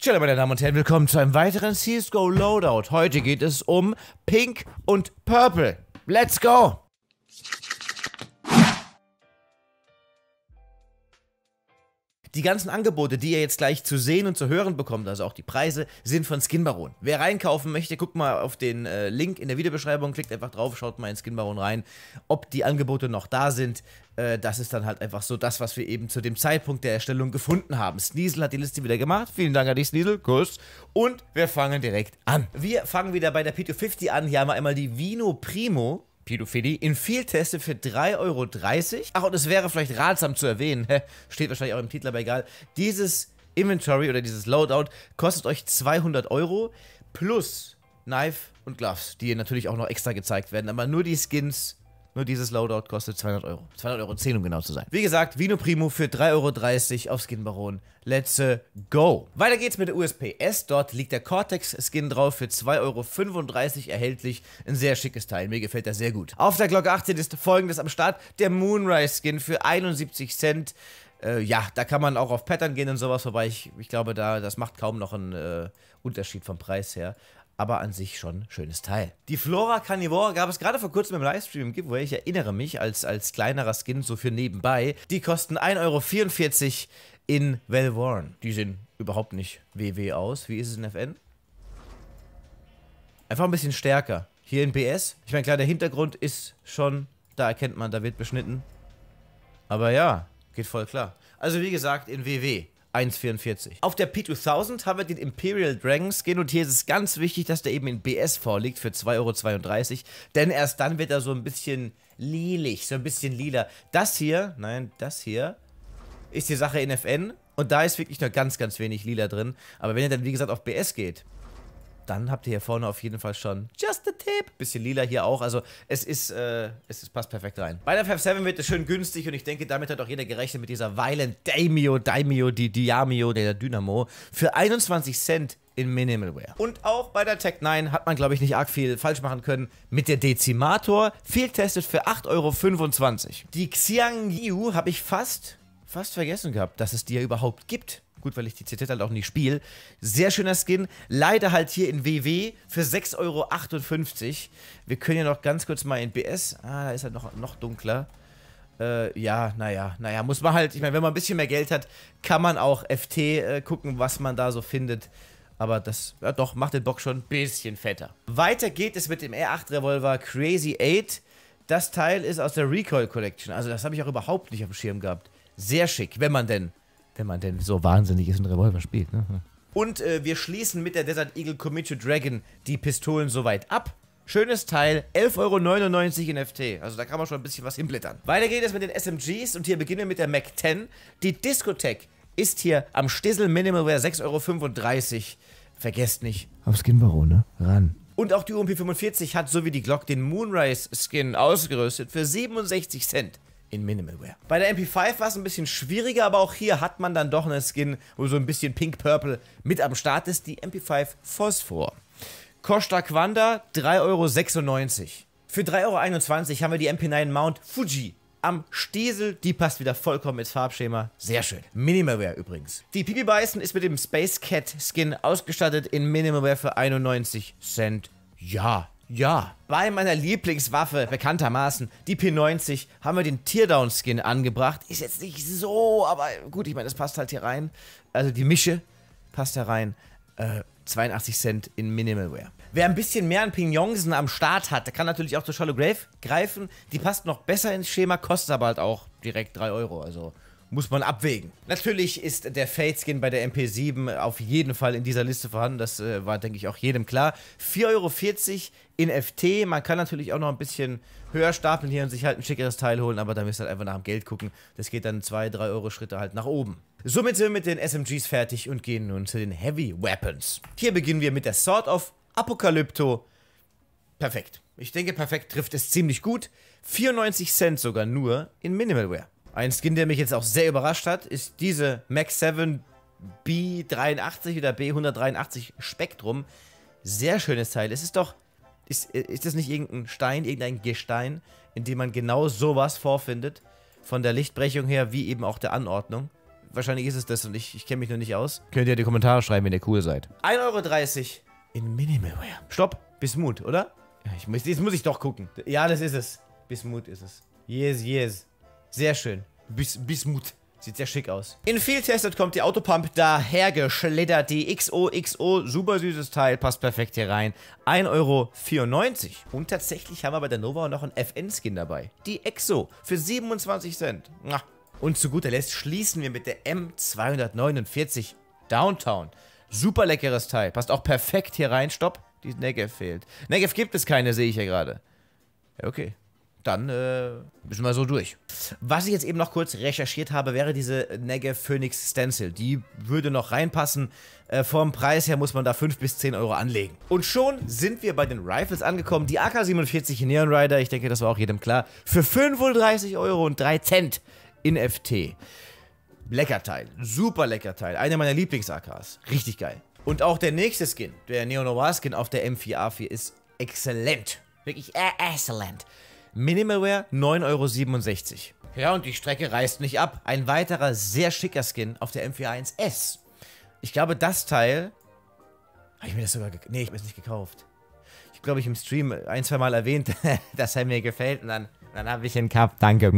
Tschüss, meine Damen und Herren, willkommen zu einem weiteren CSGO Loadout. Heute geht es um Pink und Purple. Let's go! Die ganzen Angebote, die ihr jetzt gleich zu sehen und zu hören bekommt, also auch die Preise, sind von Skinbaron. Wer reinkaufen möchte, guckt mal auf den äh, Link in der Videobeschreibung, klickt einfach drauf, schaut mal in Skinbaron rein, ob die Angebote noch da sind. Äh, das ist dann halt einfach so das, was wir eben zu dem Zeitpunkt der Erstellung gefunden haben. Sneasel hat die Liste wieder gemacht. Vielen Dank an dich, Sneasel. Kuss. Und wir fangen direkt an. Wir fangen wieder bei der P250 an. Hier haben wir einmal die Vino Primo Pädophilie in Vielteste für 3,30 Euro. Ach, und es wäre vielleicht ratsam zu erwähnen, steht wahrscheinlich auch im Titel, aber egal, dieses Inventory oder dieses Loadout kostet euch 200 Euro plus Knife und Gloves, die natürlich auch noch extra gezeigt werden, aber nur die Skins nur dieses Loadout kostet 200 Euro. 200 Euro 10, um genau zu sein. Wie gesagt, Vino Primo für 3,30 Euro auf Skin Baron. Let's äh, go. Weiter geht's mit der USPS. Dort liegt der Cortex-Skin drauf für 2,35 Euro erhältlich. Ein sehr schickes Teil. Mir gefällt er sehr gut. Auf der Glocke 18 ist folgendes am Start. Der Moonrise-Skin für 71 Cent. Äh, ja, da kann man auch auf Pattern gehen und sowas, wobei ich, ich glaube, da, das macht kaum noch einen äh, Unterschied vom Preis her aber an sich schon ein schönes Teil. Die Flora Carnivore gab es gerade vor kurzem im Livestream im Giveaway, ich erinnere mich, als, als kleinerer Skin so für nebenbei. Die kosten 1,44 Euro in Velvorn. Die sehen überhaupt nicht WW aus. Wie ist es in FN? Einfach ein bisschen stärker. Hier in BS. Ich meine, klar, der Hintergrund ist schon, da erkennt man, da wird beschnitten. Aber ja, geht voll klar. Also wie gesagt, in WW. 1,44. Auf der P2000 haben wir den Imperial Dragon Skin und hier ist es ganz wichtig, dass der eben in BS vorliegt für 2,32 Euro, denn erst dann wird er so ein bisschen lilig, so ein bisschen lila. Das hier, nein, das hier ist die Sache in FN und da ist wirklich nur ganz, ganz wenig lila drin, aber wenn ihr dann wie gesagt auf BS geht, dann habt ihr hier vorne auf jeden Fall schon just a tip. Bisschen lila hier auch. Also es ist, äh, es ist, passt perfekt rein. Bei der FF7 wird es schön günstig und ich denke, damit hat auch jeder gerechnet mit dieser Violent Daimio, Daimio, die Diamio, der Dynamo. Für 21 Cent in Minimalware. Und auch bei der Tech 9 hat man, glaube ich, nicht arg viel falsch machen können. Mit der Dezimator fehltestet für 8,25 Euro. Die Xiang Yu habe ich fast, fast vergessen gehabt, dass es die ja überhaupt gibt. Gut, weil ich die CZ halt auch nicht spiele. Sehr schöner Skin. Leider halt hier in WW für 6,58 Euro. Wir können ja noch ganz kurz mal in BS. Ah, da ist halt noch, noch dunkler. Äh, ja, naja, naja, muss man halt, ich meine, wenn man ein bisschen mehr Geld hat, kann man auch FT äh, gucken, was man da so findet. Aber das, ja doch, macht den Bock schon ein bisschen fetter. Weiter geht es mit dem R8-Revolver Crazy 8. Das Teil ist aus der Recoil Collection. Also das habe ich auch überhaupt nicht auf dem Schirm gehabt. Sehr schick, wenn man denn wenn man denn so wahnsinnig ist und Revolver spielt, ne? Und äh, wir schließen mit der Desert Eagle Commit to Dragon die Pistolen soweit ab. Schönes Teil, 11,99 Euro in FT. Also da kann man schon ein bisschen was hinblättern. Weiter geht es mit den SMGs und hier beginnen wir mit der Mac 10. Die Discotech ist hier am Stissel Minimalware 6,35 Euro. Vergesst nicht. Auf Skinbaron, ne? Ran. Und auch die UMP 45 hat so wie die Glock den Moonrise Skin ausgerüstet für 67 Cent in Minimalware. Bei der MP5 war es ein bisschen schwieriger, aber auch hier hat man dann doch eine Skin, wo so ein bisschen Pink-Purple mit am Start ist, die MP5 Phosphor. Costa Quanda 3,96 Euro. Für 3,21 Euro haben wir die MP9 Mount Fuji am Stiesel. Die passt wieder vollkommen ins Farbschema. Sehr schön. Minimalware übrigens. Die Pipi Bison ist mit dem Space Cat Skin ausgestattet in Minimalware für 91 Cent. Ja, ja, bei meiner Lieblingswaffe, bekanntermaßen, die P90, haben wir den Teardown-Skin angebracht. Ist jetzt nicht so, aber gut, ich meine, das passt halt hier rein. Also die Mische passt da rein. Äh, 82 Cent in Minimalware. Wer ein bisschen mehr an Pignonsen am Start hat, der kann natürlich auch zur Shallow Grave greifen. Die passt noch besser ins Schema, kostet aber halt auch direkt 3 Euro. Also muss man abwägen. Natürlich ist der Fade-Skin bei der MP7 auf jeden Fall in dieser Liste vorhanden. Das äh, war, denke ich, auch jedem klar. 4,40 Euro in FT. Man kann natürlich auch noch ein bisschen höher stapeln hier und sich halt ein schickeres Teil holen, aber da müsst ihr halt einfach nach dem Geld gucken. Das geht dann 2, 3 Euro Schritte halt nach oben. Somit sind wir mit den SMGs fertig und gehen nun zu den Heavy Weapons. Hier beginnen wir mit der Sword of Apokalypto. Perfekt. Ich denke, perfekt trifft es ziemlich gut. 94 Cent sogar nur in Minimalware. Ein Skin, der mich jetzt auch sehr überrascht hat, ist diese Max 7 B83 oder B183 Spektrum. Sehr schönes Teil. Es ist doch, ist, ist das nicht irgendein Stein, irgendein Gestein, in dem man genau sowas vorfindet? Von der Lichtbrechung her, wie eben auch der Anordnung. Wahrscheinlich ist es das und ich, ich kenne mich noch nicht aus. Könnt ihr in die Kommentare schreiben, wenn ihr cool seid. 1,30 Euro in Minimalware. Stopp, Bismut, oder? Ich muss, jetzt muss ich doch gucken. Ja, das ist es. Bismut ist es. Yes, yes. Sehr schön. Bis Bismut. Sieht sehr schick aus. In viel Tested kommt die Autopump daher Die XOXO, super süßes Teil, passt perfekt hier rein. 1,94 Euro. Und tatsächlich haben wir bei der Nova noch einen FN-Skin dabei. Die EXO für 27 Cent. Und zu guter Letzt schließen wir mit der M249 Downtown. Super leckeres Teil. Passt auch perfekt hier rein. Stopp, die Negev fehlt. Negev gibt es keine, sehe ich ja gerade. Okay dann äh, müssen wir so durch. Was ich jetzt eben noch kurz recherchiert habe, wäre diese Negev Phoenix Stencil. Die würde noch reinpassen. Äh, vom Preis her muss man da 5 bis 10 Euro anlegen. Und schon sind wir bei den Rifles angekommen. Die AK-47 Neon Rider, ich denke, das war auch jedem klar, für 35 Euro und 3 Cent in FT. Lecker Teil, super lecker Teil. Einer meiner Lieblings-AKs. Richtig geil. Und auch der nächste Skin, der Neon Noir Skin auf der M4A4 ist exzellent. Wirklich äh, exzellent. Minimalware 9,67 Euro. Ja, und die Strecke reißt nicht ab. Ein weiterer sehr schicker Skin auf der M41S. Ich glaube, das Teil... Habe ich mir das sogar... Nee, ich habe es nicht gekauft. Ich glaube, ich im Stream ein, zwei Mal erwähnt, dass er mir gefällt. Und dann, dann habe ich ihn gehabt. Danke.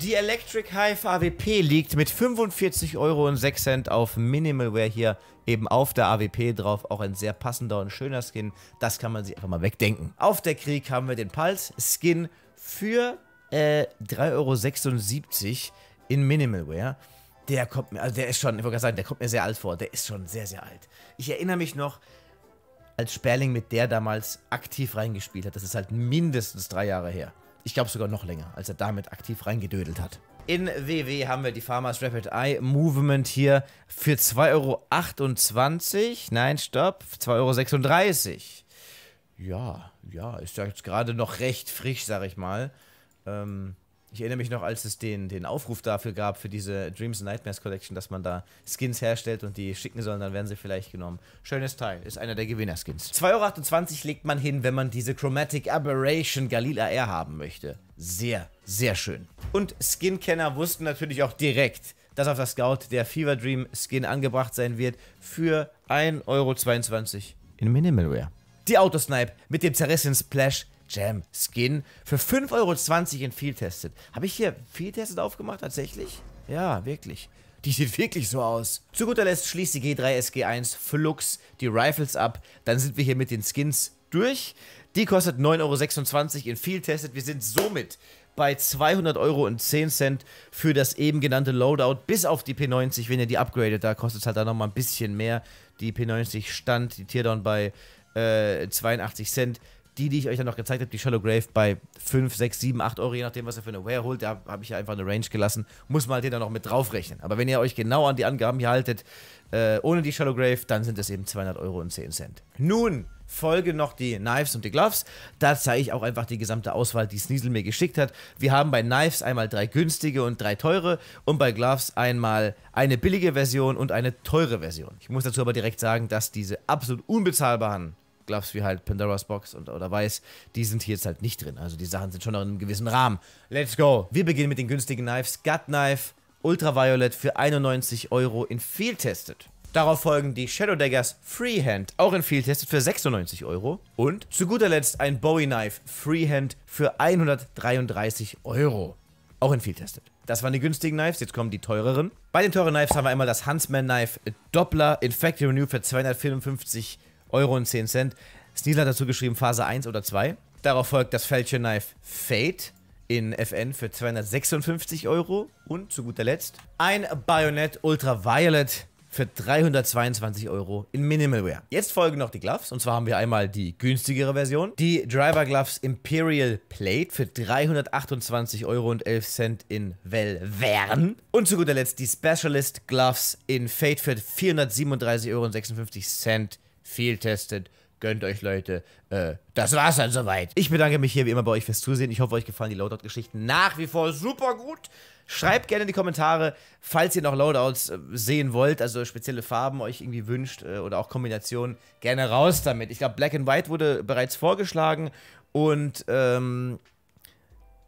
Die Electric Hive AWP liegt mit 45,06 Euro auf Minimalware hier eben auf der AWP drauf. Auch ein sehr passender und schöner Skin. Das kann man sich einfach mal wegdenken. Auf der Krieg haben wir den Pulse Skin für äh, 3,76 Euro in Minimalware. Der kommt mir, also der ist schon, ich wollte sagen, der kommt mir sehr alt vor. Der ist schon sehr, sehr alt. Ich erinnere mich noch, als Sperling mit der damals aktiv reingespielt hat. Das ist halt mindestens drei Jahre her. Ich glaube sogar noch länger, als er damit aktiv reingedödelt hat. In WW haben wir die Farmers Rapid Eye Movement hier für 2,28 Euro. Nein, stopp, 2,36 Euro. Ja, ja, ist ja jetzt gerade noch recht frisch, sag ich mal. Ähm, ich erinnere mich noch, als es den, den Aufruf dafür gab, für diese Dreams and Nightmares Collection, dass man da Skins herstellt und die schicken sollen, dann werden sie vielleicht genommen. Schönes Teil, ist einer der Gewinnerskins. 2,28 Euro legt man hin, wenn man diese Chromatic Aberration Galila Air haben möchte. Sehr, sehr schön. Und Skin-Kenner wussten natürlich auch direkt, dass auf der Scout der Fever Dream Skin angebracht sein wird für 1,22 Euro in Minimalware die Autosnipe mit dem zerrissenen Splash Jam Skin für 5,20 Euro in Field Tested. Habe ich hier Field Tested aufgemacht tatsächlich? Ja, wirklich. Die sieht wirklich so aus. Zu guter Letzt schließt die G3 SG1 Flux die Rifles ab. Dann sind wir hier mit den Skins durch. Die kostet 9,26 Euro in Field Tested. Wir sind somit bei 200 Euro und 10 Cent für das eben genannte Loadout, bis auf die P90, wenn ihr die upgradet, da kostet es halt dann nochmal ein bisschen mehr. Die P90 stand, die Teardown bei äh, 82 Cent. Die, die ich euch dann noch gezeigt habe, die Shallow Grave bei 5, 6, 7, 8 Euro, je nachdem, was ihr für eine Ware holt, da habe ich ja einfach eine Range gelassen, muss man halt den dann noch mit draufrechnen. Aber wenn ihr euch genau an die Angaben hier haltet, äh, ohne die Shallow Grave, dann sind es eben 200 Euro und 10 Cent. Nun folgen noch die Knives und die Gloves. Da zeige ich auch einfach die gesamte Auswahl, die Sneasel mir geschickt hat. Wir haben bei Knives einmal drei günstige und drei teure und bei Gloves einmal eine billige Version und eine teure Version. Ich muss dazu aber direkt sagen, dass diese absolut unbezahlbaren Gloves wie halt Pandora's Box und, oder Weiß, die sind hier jetzt halt nicht drin. Also die Sachen sind schon noch in einem gewissen Rahmen. Let's go! Wir beginnen mit den günstigen Knives. Gut Knife Ultraviolet für 91 Euro in Field Tested. Darauf folgen die Shadow Daggers Freehand, auch in Field Tested für 96 Euro. Und zu guter Letzt ein Bowie Knife Freehand für 133 Euro. Auch in Field Tested. Das waren die günstigen Knives, jetzt kommen die teureren. Bei den teuren Knives haben wir einmal das Huntsman Knife Doppler in Factory Renew für 254 Euro. Euro und 10 Cent. Sneasel hat dazu geschrieben Phase 1 oder 2. Darauf folgt das Falchion Knife Fate in FN für 256 Euro. Und zu guter Letzt ein Bayonet Ultraviolet für 322 Euro in Minimalware. Jetzt folgen noch die Gloves. Und zwar haben wir einmal die günstigere Version. Die Driver Gloves Imperial Plate für 328 Euro und 11 Cent in Velvern. Und zu guter Letzt die Specialist Gloves in Fate für 437 Euro und 56 Cent viel testet. Gönnt euch, Leute. Äh, das war's dann soweit. Ich bedanke mich hier wie immer bei euch fürs Zusehen. Ich hoffe, euch gefallen die Loadout-Geschichten nach wie vor super gut. Schreibt gerne in die Kommentare, falls ihr noch Loadouts äh, sehen wollt, also spezielle Farben euch irgendwie wünscht äh, oder auch Kombinationen, gerne raus damit. Ich glaube, Black and White wurde bereits vorgeschlagen und ähm,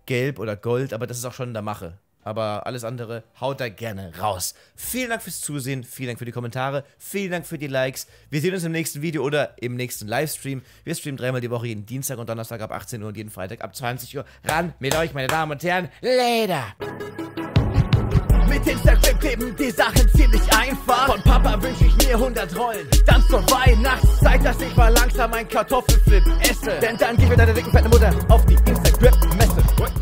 Gelb oder Gold, aber das ist auch schon in der Mache. Aber alles andere haut da gerne raus. Vielen Dank fürs Zusehen, vielen Dank für die Kommentare, vielen Dank für die Likes. Wir sehen uns im nächsten Video oder im nächsten Livestream. Wir streamen dreimal die Woche, jeden Dienstag und Donnerstag ab 18 Uhr und jeden Freitag ab 20 Uhr. Ran mit euch, meine Damen und Herren. Later! Mit Instagram kleben die Sachen ziemlich einfach. Von Papa wünsche ich mir 100 Rollen. Dann zur Weihnachtszeit, dass ich mal langsam einen Kartoffelflip esse. Denn dann gehen wir deiner dicken fetten Mutter auf die Instagram-Messe.